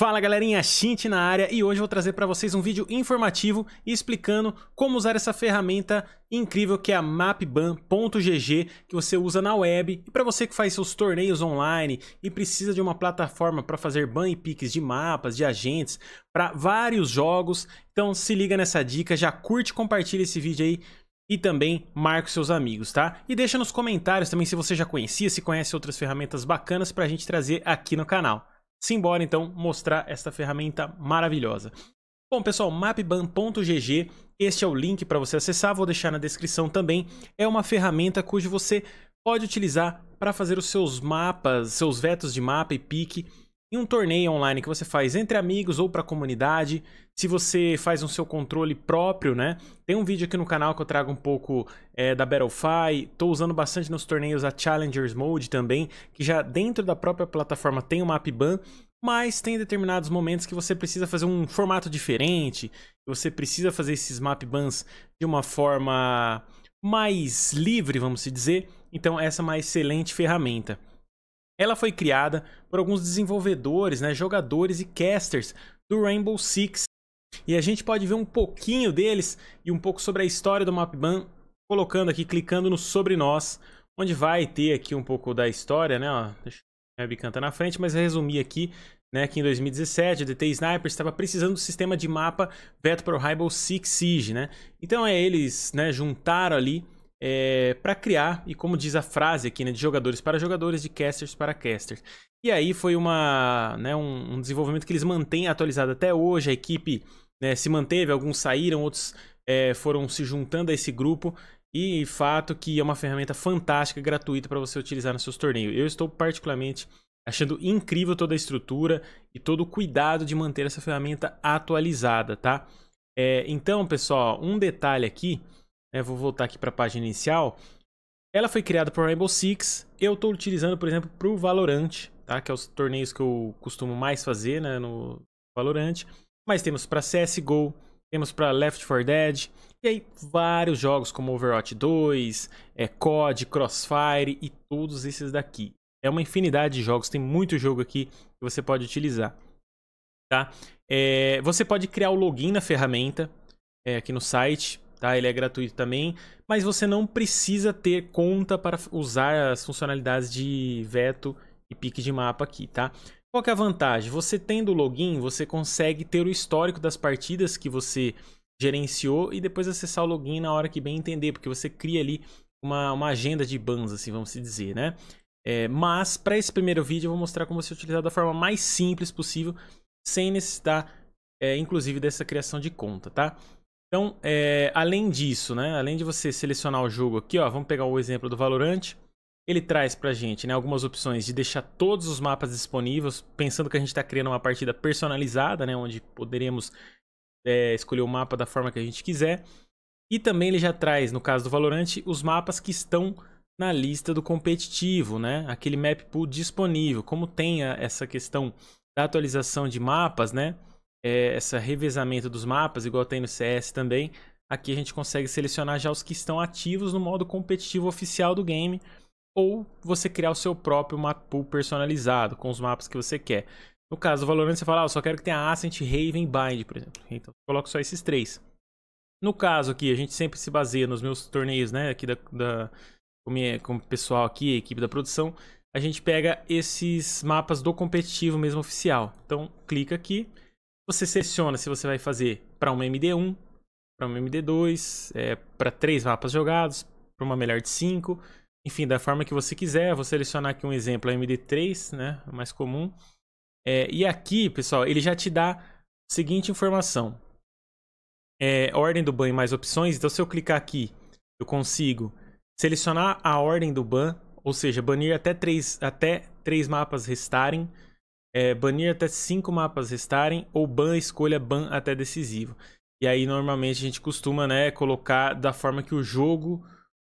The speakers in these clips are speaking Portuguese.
Fala galerinha, Shint na área e hoje eu vou trazer para vocês um vídeo informativo explicando como usar essa ferramenta incrível que é a mapban.gg que você usa na web e para você que faz seus torneios online e precisa de uma plataforma para fazer ban e piques de mapas, de agentes, para vários jogos, então se liga nessa dica, já curte e compartilha esse vídeo aí e também marca os seus amigos, tá? E deixa nos comentários também se você já conhecia, se conhece outras ferramentas bacanas para a gente trazer aqui no canal. Simbora então mostrar esta ferramenta maravilhosa. Bom, pessoal, mapban.gg, este é o link para você acessar, vou deixar na descrição também. É uma ferramenta cujo você pode utilizar para fazer os seus mapas, seus vetos de mapa e pique em um torneio online que você faz entre amigos ou para a comunidade, se você faz um seu controle próprio, né? Tem um vídeo aqui no canal que eu trago um pouco é, da Battlefy, tô usando bastante nos torneios a Challengers Mode também, que já dentro da própria plataforma tem o map ban, mas tem determinados momentos que você precisa fazer um formato diferente, você precisa fazer esses map bans de uma forma mais livre, vamos dizer, então essa é uma excelente ferramenta. Ela foi criada por alguns desenvolvedores, né, jogadores e casters do Rainbow Six. E a gente pode ver um pouquinho deles e um pouco sobre a história do Mapban colocando aqui, clicando no Sobre Nós, onde vai ter aqui um pouco da história, né? Ó, deixa a webcam tá na frente, mas resumir aqui né, que em 2017 a DT Snipers estava precisando do sistema de mapa veto para o Rainbow Six Siege, né? Então é, eles né, juntaram ali é, para criar, e como diz a frase aqui, né, de jogadores para jogadores, de casters para casters. E aí foi uma, né, um, um desenvolvimento que eles mantêm atualizado até hoje, a equipe né, se manteve, alguns saíram, outros é, foram se juntando a esse grupo, e fato que é uma ferramenta fantástica, gratuita para você utilizar nos seus torneios. Eu estou particularmente achando incrível toda a estrutura e todo o cuidado de manter essa ferramenta atualizada, tá? É, então, pessoal, um detalhe aqui né, vou voltar aqui para a página inicial, ela foi criada para Rainbow Six. Eu estou utilizando, por exemplo, para o Valorant, tá? que é os torneios que eu costumo mais fazer né, no Valorant. Mas temos para CSGO, temos para Left 4 Dead, e aí vários jogos como Overwatch 2, é, COD, Crossfire e todos esses daqui. É uma infinidade de jogos, tem muito jogo aqui que você pode utilizar. Tá? É, você pode criar o login na ferramenta é, aqui no site, tá? Ele é gratuito também, mas você não precisa ter conta para usar as funcionalidades de veto e pique de mapa aqui, tá? Qual é a vantagem? Você tendo o login, você consegue ter o histórico das partidas que você gerenciou e depois acessar o login na hora que bem entender, porque você cria ali uma, uma agenda de bans, assim, vamos dizer, né? É, mas, para esse primeiro vídeo, eu vou mostrar como você utilizar da forma mais simples possível, sem necessitar, é, inclusive, dessa criação de conta, tá? Então, é, além disso, né? Além de você selecionar o jogo aqui, ó, vamos pegar o exemplo do Valorant. Ele traz pra gente né, algumas opções de deixar todos os mapas disponíveis, pensando que a gente está criando uma partida personalizada, né? Onde poderemos é, escolher o mapa da forma que a gente quiser. E também ele já traz, no caso do Valorant, os mapas que estão na lista do competitivo, né? Aquele map pool disponível. Como tem a, essa questão da atualização de mapas, né? é, esse revezamento dos mapas, igual tem no CS também, aqui a gente consegue selecionar já os que estão ativos no modo competitivo oficial do game, ou você criar o seu próprio map pool personalizado, com os mapas que você quer. No caso do Valorant, você fala, ah, eu só quero que tenha Ascent, Raven, Bind, por exemplo. Então, coloco só esses três. No caso aqui, a gente sempre se baseia nos meus torneios, né, aqui da, da com, com o pessoal aqui, a equipe da produção, a gente pega esses mapas do competitivo mesmo oficial. Então, clica aqui, você seleciona se você vai fazer para uma MD1, para uma MD2, é, para três mapas jogados, para uma melhor de cinco. Enfim, da forma que você quiser. Vou selecionar aqui um exemplo, a MD3, né? mais comum. É, e aqui, pessoal, ele já te dá a seguinte informação. É, ordem do ban e mais opções. Então, se eu clicar aqui, eu consigo selecionar a ordem do ban, ou seja, banir até três, até três mapas restarem é, banir até 5 mapas restarem ou ban escolha ban até decisivo. E aí normalmente a gente costuma né, colocar da forma que o jogo,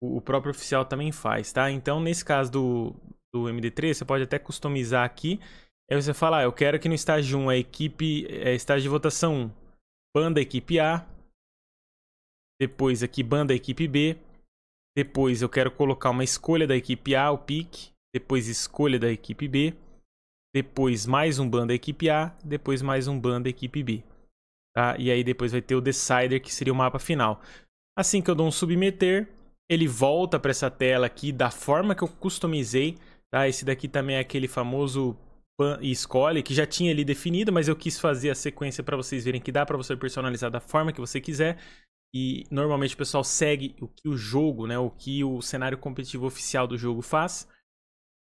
o próprio oficial também faz, tá? Então nesse caso do, do MD3, você pode até customizar aqui. Aí você fala, ah, eu quero que no estágio 1 a equipe, é, estágio de votação 1, banda equipe A, depois aqui banda equipe B, depois eu quero colocar uma escolha da equipe A, o pique, depois escolha da equipe B, depois mais um bando da equipe A, depois mais um bando da equipe B. Tá? E aí depois vai ter o decider, que seria o mapa final. Assim que eu dou um submeter, ele volta para essa tela aqui da forma que eu customizei. Tá? Esse daqui também é aquele famoso e escolhe, que já tinha ali definido, mas eu quis fazer a sequência para vocês verem que dá para você personalizar da forma que você quiser. E normalmente o pessoal segue o que o jogo, né, o que o cenário competitivo oficial do jogo faz.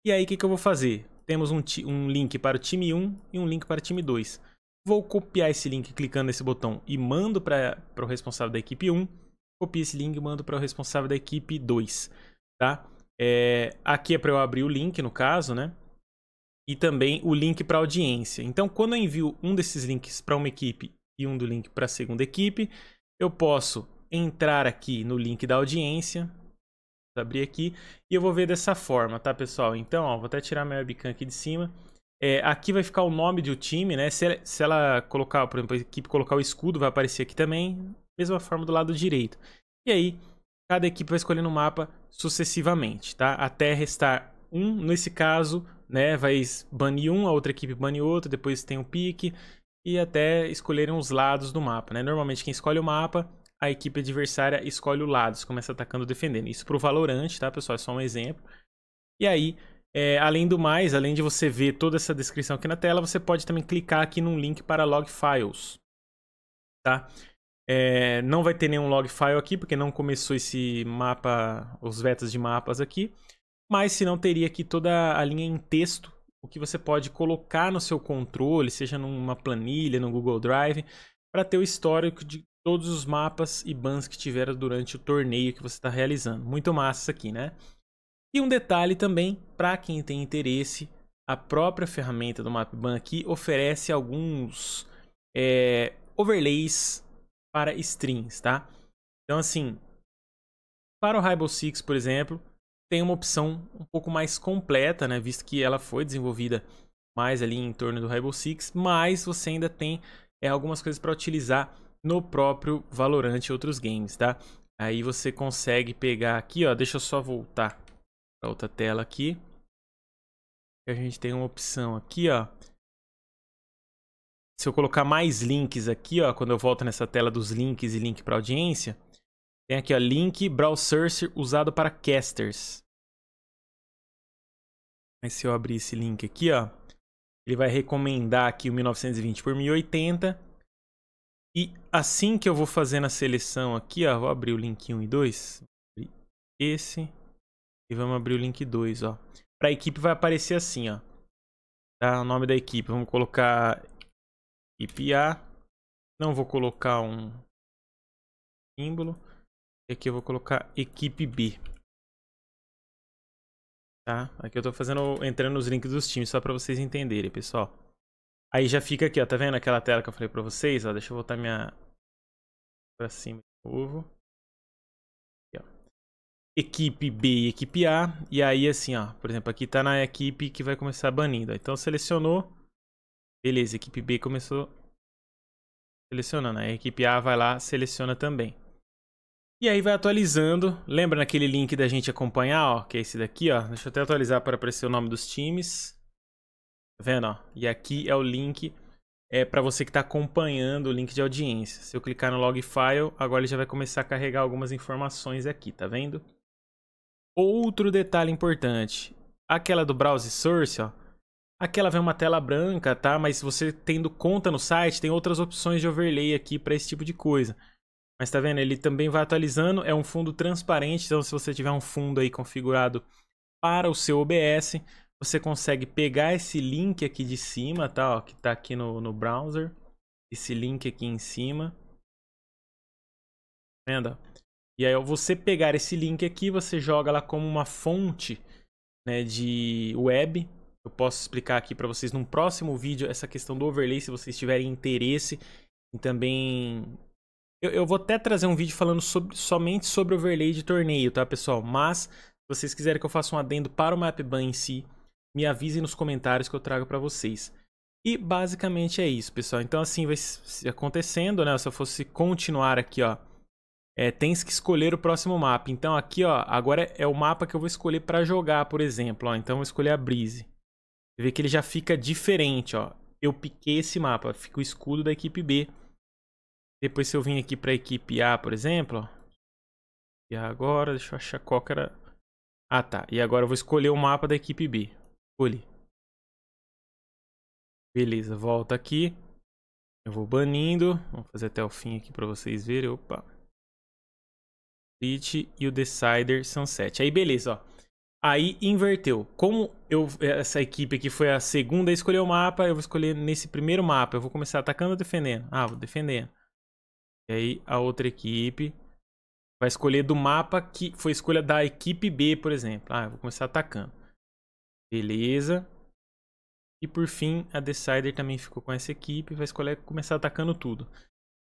E aí o que, que eu vou fazer? temos um, um link para o time 1 e um link para o time 2. Vou copiar esse link clicando nesse botão e mando para o responsável da equipe 1. Copio esse link e mando para o responsável da equipe 2. Tá? É, aqui é para eu abrir o link, no caso, né? E também o link para audiência. Então, quando eu envio um desses links para uma equipe e um do link para a segunda equipe, eu posso entrar aqui no link da audiência, abrir aqui e eu vou ver dessa forma, tá, pessoal? Então, ó, vou até tirar minha webcam aqui de cima. É, aqui vai ficar o nome do time, né? Se ela, se ela, colocar, por exemplo, a equipe colocar o escudo, vai aparecer aqui também. Mesma forma do lado direito. E aí, cada equipe vai escolhendo o um mapa sucessivamente, tá? Até restar um, nesse caso, né? Vai banir um, a outra equipe banir outro, depois tem o um pique. E até escolherem os lados do mapa, né? Normalmente quem escolhe o mapa a equipe adversária escolhe o lado, se começa atacando ou defendendo. Isso pro Valorante, tá, pessoal? É só um exemplo. E aí, é, além do mais, além de você ver toda essa descrição aqui na tela, você pode também clicar aqui num link para log files, tá? É, não vai ter nenhum log file aqui, porque não começou esse mapa, os vetas de mapas aqui. Mas se não, teria aqui toda a linha em texto, o que você pode colocar no seu controle, seja numa planilha, no Google Drive, para ter o histórico de todos os mapas e bans que tiveram durante o torneio que você está realizando. Muito massa isso aqui, né? E um detalhe também, para quem tem interesse, a própria ferramenta do MapBan aqui oferece alguns é, overlays para strings, tá? Então, assim, para o Rainbow Six, por exemplo, tem uma opção um pouco mais completa, né? Visto que ela foi desenvolvida mais ali em torno do Rainbow Six, mas você ainda tem é, algumas coisas para utilizar no próprio Valorant e outros games, tá? Aí você consegue pegar aqui, ó, deixa eu só voltar para outra tela aqui. A gente tem uma opção aqui, ó. Se eu colocar mais links aqui, ó, quando eu volto nessa tela dos links e link para audiência, tem aqui, ó, link browser usado para casters. Mas se eu abrir esse link aqui, ó, ele vai recomendar aqui o 1920 por 1080 e assim que eu vou fazer na seleção aqui, ó, vou abrir o link 1 e 2. Esse. E vamos abrir o link 2, ó. Pra equipe vai aparecer assim, ó. Tá? O nome da equipe. Vamos colocar equipe A. Não vou colocar um símbolo. E aqui eu vou colocar equipe B. Tá? Aqui eu tô fazendo, entrando nos links dos times, só pra vocês entenderem, pessoal. Aí já fica aqui, ó, tá vendo aquela tela que eu falei pra vocês? Ó, deixa eu voltar minha... pra cima de novo. Aqui, equipe B e equipe A. E aí, assim, ó, por exemplo, aqui tá na equipe que vai começar banindo. Então, selecionou. Beleza, equipe B começou selecionando. Aí a equipe A vai lá, seleciona também. E aí vai atualizando. Lembra naquele link da gente acompanhar, ó, que é esse daqui, ó. Deixa eu até atualizar para aparecer o nome dos times. Tá vendo? Ó? E aqui é o link é para você que está acompanhando o link de audiência. Se eu clicar no log file, agora ele já vai começar a carregar algumas informações aqui, tá vendo? Outro detalhe importante, aquela do Browse Source, ó, aquela vem uma tela branca, tá? Mas você tendo conta no site, tem outras opções de overlay aqui para esse tipo de coisa. Mas tá vendo, ele também vai atualizando, é um fundo transparente, então se você tiver um fundo aí configurado para o seu OBS, você consegue pegar esse link aqui de cima, tá? Ó, que tá aqui no, no browser. Esse link aqui em cima. Tá vendo? E aí, você pegar esse link aqui, você joga lá como uma fonte né, de web. Eu posso explicar aqui para vocês num próximo vídeo essa questão do overlay, se vocês tiverem interesse. E também... Eu, eu vou até trazer um vídeo falando sobre, somente sobre overlay de torneio, tá, pessoal? Mas, se vocês quiserem que eu faça um adendo para o MapBan em si, me avisem nos comentários que eu trago para vocês. E basicamente é isso, pessoal. Então assim vai acontecendo, né? Se eu fosse continuar aqui, ó, é, tens que escolher o próximo mapa. Então aqui, ó, agora é o mapa que eu vou escolher para jogar, por exemplo, ó. Então eu vou escolher a Breeze. Você vê que ele já fica diferente, ó. Eu piquei esse mapa, fica o escudo da equipe B. Depois se eu vim aqui para a equipe A, por exemplo, ó. E agora, deixa eu achar qual que era... Ah, tá. E agora eu vou escolher o mapa da equipe B. Escolhi. Beleza, volta aqui. Eu vou banindo. Vamos fazer até o fim aqui para vocês verem. Opa. Split e o Decider são 7. Aí, beleza, ó. Aí inverteu. Como eu, essa equipe aqui foi a segunda a escolher o mapa, eu vou escolher nesse primeiro mapa. Eu vou começar atacando ou defendendo? Ah, vou defendendo. E aí a outra equipe vai escolher do mapa que foi escolha da equipe B, por exemplo. Ah, eu vou começar atacando. Beleza. E por fim, a Decider também ficou com essa equipe e vai escolher começar atacando tudo.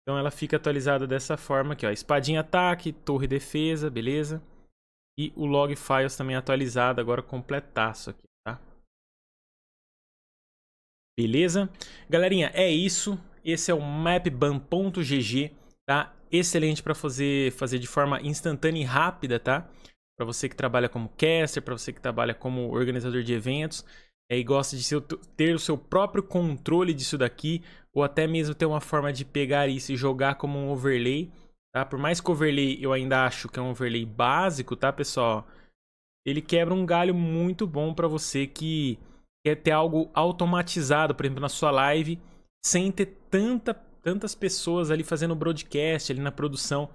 Então ela fica atualizada dessa forma aqui, ó. Espadinha ataque, torre defesa, beleza? E o log files também atualizado, agora completaço aqui, tá? Beleza? Galerinha, é isso. Esse é o mapban.gg, tá? Excelente para fazer, fazer de forma instantânea e rápida, tá? Para você que trabalha como caster, para você que trabalha como organizador de eventos é, e gosta de seu, ter o seu próprio controle disso daqui, ou até mesmo ter uma forma de pegar isso e jogar como um overlay. Tá? Por mais que o overlay eu ainda acho que é um overlay básico, tá, pessoal? Ele quebra um galho muito bom para você que quer ter algo automatizado, por exemplo, na sua live, sem ter tanta, tantas pessoas ali fazendo broadcast, ali na produção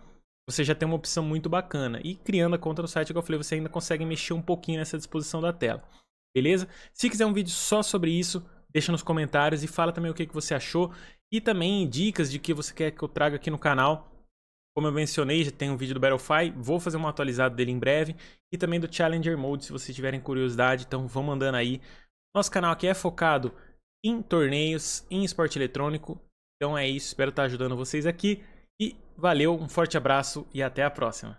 você já tem uma opção muito bacana. E criando a conta no site, igual eu falei, você ainda consegue mexer um pouquinho nessa disposição da tela. Beleza? Se quiser um vídeo só sobre isso, deixa nos comentários e fala também o que, que você achou. E também dicas de que você quer que eu traga aqui no canal. Como eu mencionei, já tem um vídeo do Battlefy, vou fazer uma atualizada dele em breve. E também do Challenger Mode, se vocês tiverem curiosidade, então vão mandando aí. Nosso canal aqui é focado em torneios, em esporte eletrônico. Então é isso, espero estar ajudando vocês aqui. E valeu, um forte abraço e até a próxima.